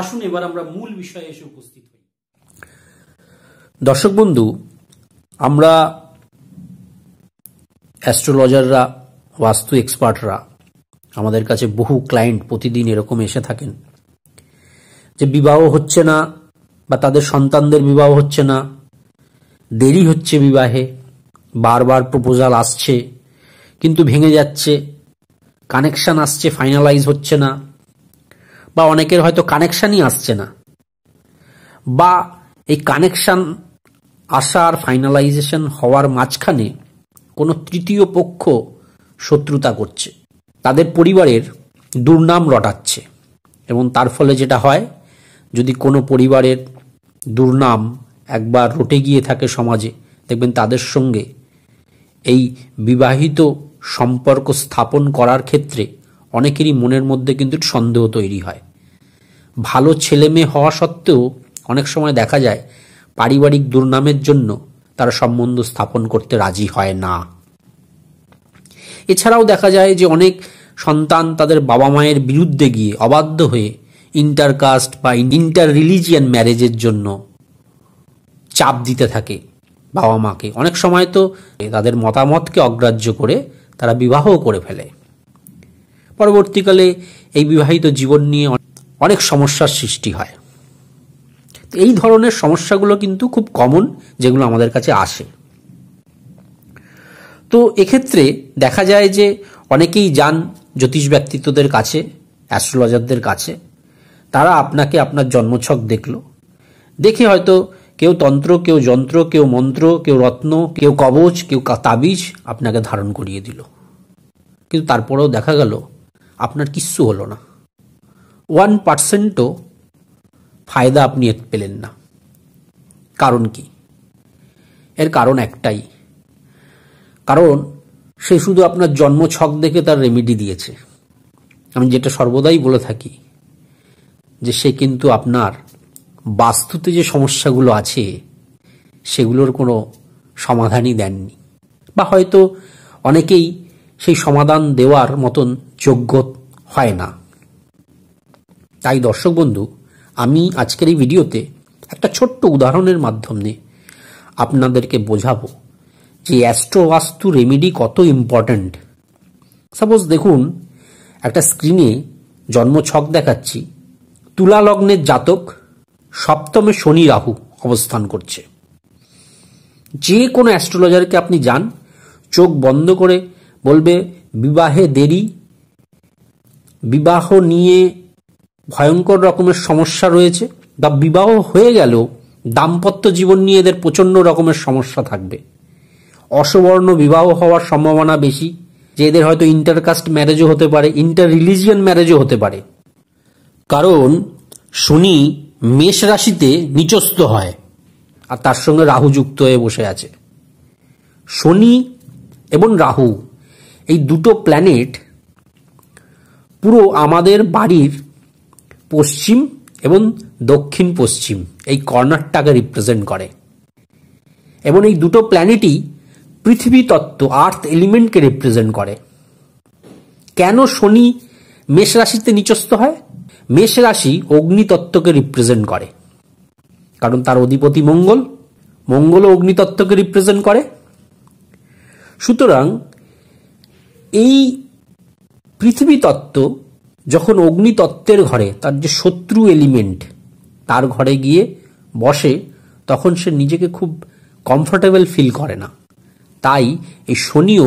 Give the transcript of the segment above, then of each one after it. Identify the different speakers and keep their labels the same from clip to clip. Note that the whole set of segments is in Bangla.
Speaker 1: আসুন এবার আমরা মূল বিষয়ে এসে উপস্থিত হই দর্শক বন্ধু আমরা অ্যাস্ট্রোলজাররা বাস্তু এক্সপার্টরা আমাদের কাছে বহু ক্লায়েন্ট প্রতিদিন এরকম এসে থাকেন যে বিবাহ হচ্ছে না বা তাদের সন্তানদের বিবাহ হচ্ছে না দেরি হচ্ছে বিবাহে বারবার প্রপোজাল আসছে কিন্তু ভেঙে যাচ্ছে কানেকশান আসছে ফাইনালাইজ হচ্ছে না বা অনেকের হয়তো কানেকশানই আসছে না বা এই কানেকশান আসার ফাইনালাইজেশন হওয়ার মাঝখানে কোনো তৃতীয় পক্ষ শত্রুতা করছে তাদের পরিবারের দুর্নাম রটাচ্ছে এবং তার ফলে যেটা হয় যদি কোনো পরিবারের দুর্নাম একবার রটে গিয়ে থাকে সমাজে দেখবেন তাদের সঙ্গে এই বিবাহিত সম্পর্ক স্থাপন করার ক্ষেত্রে অনেকেরই মনের মধ্যে কিন্তু সন্দেহ তৈরি হয় ভালো ছেলে মেয়ে হওয়া সত্ত্বেও অনেক সময় দেখা যায় পারিবারিক দুর্নামের জন্য তারা সম্বন্ধ স্থাপন করতে রাজি হয় না এছাড়াও দেখা যায় যে অনেক সন্তান তাদের বাবা মায়ের বিরুদ্ধে গিয়ে অবাধ্য হয়ে ইন্টারকাস্ট বা ইন্টার রিলিজিয়ান ম্যারেজের জন্য চাপ দিতে থাকে বাবা মাকে অনেক সময় তো তাদের মতামতকে অগ্রাহ্য করে তারা বিবাহও করে ফেলে পরবর্তীকালে এই বিবাহিত জীবন নিয়ে অনেক সমস্যার সৃষ্টি হয় এই ধরনের সমস্যাগুলো কিন্তু খুব কমন যেগুলো আমাদের কাছে আসে তো এক্ষেত্রে দেখা যায় যে অনেকেই যান জ্যোতিষ ব্যক্তিত্বদের কাছে অ্যাস্ট্রোলজারদের কাছে তারা আপনাকে আপনার জন্মছক দেখল দেখে হয়তো কেউ তন্ত্র কেউ যন্ত্র কেউ মন্ত্র কেউ রত্ন কেউ কবচ কেউ তাবিজ আপনাকে ধারণ করিয়ে দিল কিন্তু তারপরেও দেখা গেল আপনার কিচ্ছু হলো না ওয়ান পার্সেন্টও ফায়দা আপনি পেলেন না কারণ কি এর কারণ একটাই কারণ সে শুধু আপনার জন্ম ছক দেখে তার রেমিডি দিয়েছে আমি যেটা সর্বদাই বলে থাকি যে সে কিন্তু আপনার বাস্তুতে যে সমস্যাগুলো আছে সেগুলোর কোনো সমাধানই দেননি বা হয়তো অনেকেই সেই সমাধান দেওয়ার মতন যোগ্য হয় না তাই দর্শক বন্ধু আমি আজকের এই ভিডিওতে একটা ছোট্ট উদাহরণের মাধ্যমে আপনাদেরকে বোঝাবো যে অ্যাস্ট্রোবাস্তু রেমেডি কত ইম্পর্ট্যান্ট সাপোজ দেখুন একটা স্ক্রিনে জন্মছক দেখাচ্ছি তুলা লগ্নের জাতক সপ্তমে শনি রাহু অবস্থান করছে যে কোনো অ্যাস্ট্রোলজারকে আপনি যান চোখ বন্ধ করে বলবে বিবাহে দেরি বিবাহ নিয়ে ভয়ঙ্কর রকমের সমস্যা রয়েছে বা বিবাহ হয়ে গেলেও দাম্পত্য জীবন নিয়ে এদের প্রচণ্ড রকমের সমস্যা থাকবে অসবর্ণ বিবাহ হওয়ার সম্ভাবনা বেশি যে এদের হয়তো ইন্টারকাস্ট ম্যারেজও হতে পারে ইন্টার রিলিজিয়ান ম্যারেজও হতে পারে কারণ শনি মেষ রাশিতে নিচস্ত হয় আর তার সঙ্গে রাহু যুক্ত হয়ে বসে আছে শনি এবং রাহু এই দুটো প্ল্যানেট পুরো আমাদের বাড়ির পশ্চিম এবং দক্ষিণ পশ্চিম এই কর্নারটাকে রিপ্রেজেন্ট করে এবং এই দুটো প্ল্যানেটই পৃথিবী তত্ত্ব আর্থ এলিমেন্টকে রিপ্রেজেন্ট করে কেন শনি মেষ রাশিতে নিচস্থ হয় মেষ রাশি অগ্নিতত্ত্বকে রিপ্রেজেন্ট করে কারণ তার অধিপতি মঙ্গল মঙ্গল অগ্নিতত্ত্বকে রিপ্রেজেন্ট করে সুতরাং এই পৃথিবী তত্ত্ব যখন অগ্নিতত্ত্বের ঘরে তার যে শত্রু এলিমেন্ট তার ঘরে গিয়ে বসে তখন সে নিজেকে খুব কমফোর্টেবল ফিল করে না তাই এই শনিও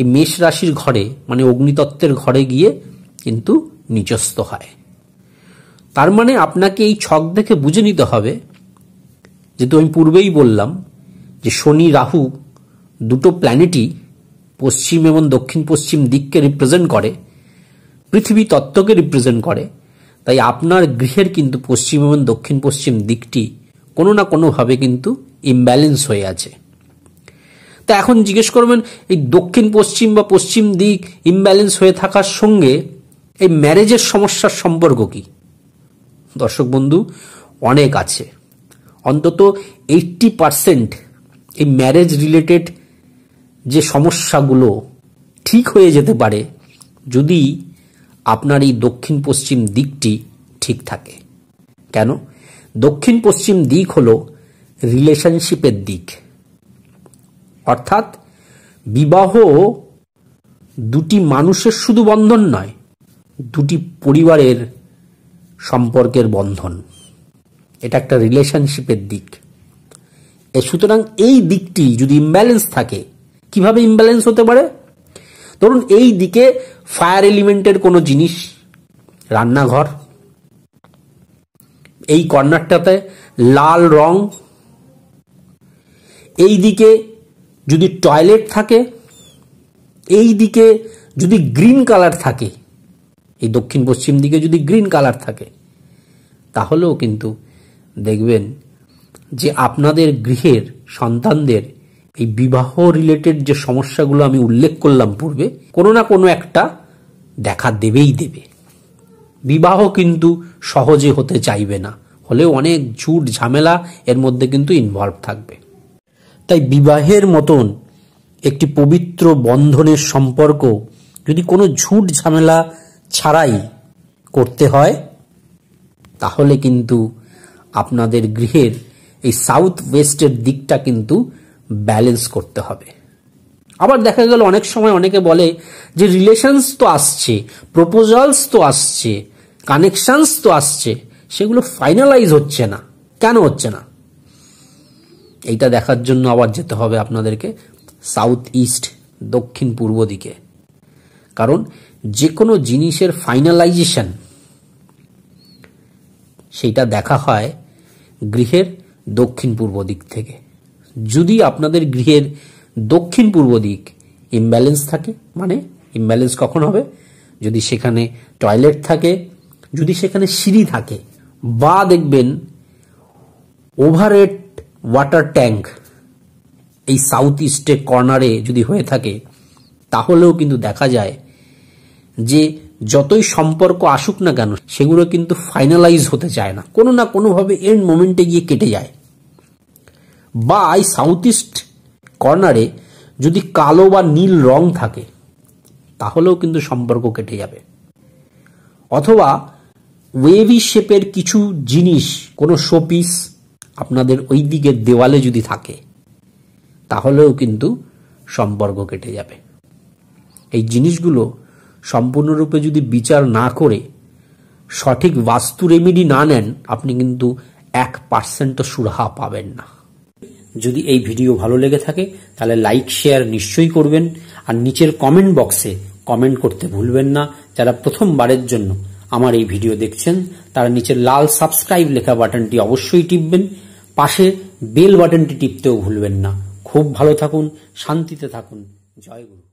Speaker 1: এই মেষ রাশির ঘরে মানে অগ্নিতত্ত্বের ঘরে গিয়ে কিন্তু নিজস্ত হয় তার মানে আপনাকে এই ছক দেখে বুঝে নিতে হবে যেহেতু আমি পূর্বেই বললাম যে শনি রাহু দুটো প্ল্যানেটই পশ্চিম এবং দক্ষিণ পশ্চিম দিককে রিপ্রেজেন্ট করে পৃথিবী তত্ত্বকে রিপ্রেজেন্ট করে তাই আপনার গৃহের কিন্তু পশ্চিম এবং দক্ষিণ পশ্চিম দিকটি কোনো না কোনোভাবে কিন্তু ইমব্যালেন্স হয়ে আছে তা এখন জিজ্ঞেস করবেন এই দক্ষিণ পশ্চিম বা পশ্চিম দিক ইমব্যালেন্স হয়ে থাকার সঙ্গে এই ম্যারেজের সমস্যার সম্পর্ক কি দর্শক বন্ধু অনেক আছে অন্তত এইটটি পারসেন্ট এই ম্যারেজ রিলেটেড যে সমস্যাগুলো ঠিক হয়ে যেতে পারে যদি আপনার এই দক্ষিণ পশ্চিম দিকটি ঠিক থাকে কেন দক্ষিণ পশ্চিম দিক হলো রিলেশনশিপের দিক অর্থাৎ বিবাহ দুটি মানুষের শুধু বন্ধন নয় দুটি পরিবারের সম্পর্কের বন্ধন এটা একটা রিলেশনশিপের দিক সুতরাং এই দিকটি যদি ইম্ব্যালেন্স থাকে কিভাবে ইম্ব্যালেন্স হতে পারে ধরুন এই দিকে ফায়ার এলিমেন্টের কোনো জিনিস রান্নাঘর এই কর্নারটাতে লাল রং এই দিকে যদি টয়লেট থাকে এই দিকে যদি গ্রিন কালার থাকে এই দক্ষিণ পশ্চিম দিকে যদি গ্রিন কালার থাকে তাহলেও কিন্তু দেখবেন যে আপনাদের গৃহের সন্তানদের এই বিবাহ রিলেটেড যে সমস্যাগুলো আমি উল্লেখ করলাম পূর্বে কোনো না কোনো একটা দেখা দেবেই দেবে বিবাহ কিন্তু সহজে হতে চাইবে না হলে অনেক ঝুট ঝামেলা এর মধ্যে কিন্তু ইনভলভ থাকবে তাই বিবাহের মতন একটি পবিত্র বন্ধনের সম্পর্ক যদি কোনো ঝুট ঝামেলা ছাড়াই করতে হয় তাহলে কিন্তু আপনাদের গৃহের এই সাউথ ওয়েস্টের দিকটা কিন্তু ব্যালেন্স করতে হবে আবার দেখা গেল অনেক সময় অনেকে বলে যে রিলেশনস তো আসছে প্রপোজালস তো আসছে কানেকশনস তো আসছে সেগুলো ফাইনালাইজ হচ্ছে না কেন হচ্ছে না এইটা দেখার জন্য আবার যেতে হবে আপনাদেরকে সাউথ ইস্ট দক্ষিণ পূর্ব দিকে কারণ যে কোনো জিনিসের ফাইনালাইজেশন সেইটা দেখা হয় গৃহের দক্ষিণ পূর্ব দিক থেকে যদি আপনাদের গৃহের দক্ষিণ পূর্ব দিক ইমব্যালেন্স থাকে মানে ইমব্যালেন্স কখন হবে যদি সেখানে টয়লেট থাকে যদি সেখানে সিঁড়ি থাকে বা দেখবেন ওভারেট ওয়াটার ট্যাঙ্ক এই সাউথ ইস্টে কর্নারে যদি হয়ে থাকে তাহলেও কিন্তু দেখা যায় যে যতই সম্পর্ক আসুক না কেন সেগুলো কিন্তু ফাইনালাইজ হতে চায় না কোনো না কোনোভাবে এন্ড মোমেন্টে গিয়ে কেটে যায় বা আই সাউথ ইস্ট কর্নারে যদি কালো বা নীল রং থাকে তাহলেও কিন্তু সম্পর্ক কেটে যাবে অথবা ওয়েভি শেপের কিছু জিনিস কোনো শোপিস আপনাদের ওই দিকের দেওয়ালে যদি থাকে তাহলেও কিন্তু সম্পর্ক কেটে যাবে এই জিনিসগুলো সম্পূর্ণরূপে যদি বিচার না করে সঠিক বাস্তু রেমিডি না নেন আপনি কিন্তু এক পার্সেন্টও সুরাহা পাবেন না যদি এই ভিডিও ভালো লেগে থাকে তাহলে লাইক শেয়ার নিশ্চয়ই করবেন আর নিচের কমেন্ট বক্সে কমেন্ট করতে ভুলবেন না যারা প্রথমবারের জন্য আমার এই ভিডিও দেখছেন তারা নিচের লাল সাবস্ক্রাইব লেখা বাটনটি অবশ্যই টিপবেন পাশে বেল বাটনটি টিপতেও ভুলবেন না খুব ভালো থাকুন শান্তিতে থাকুন জয় গুরু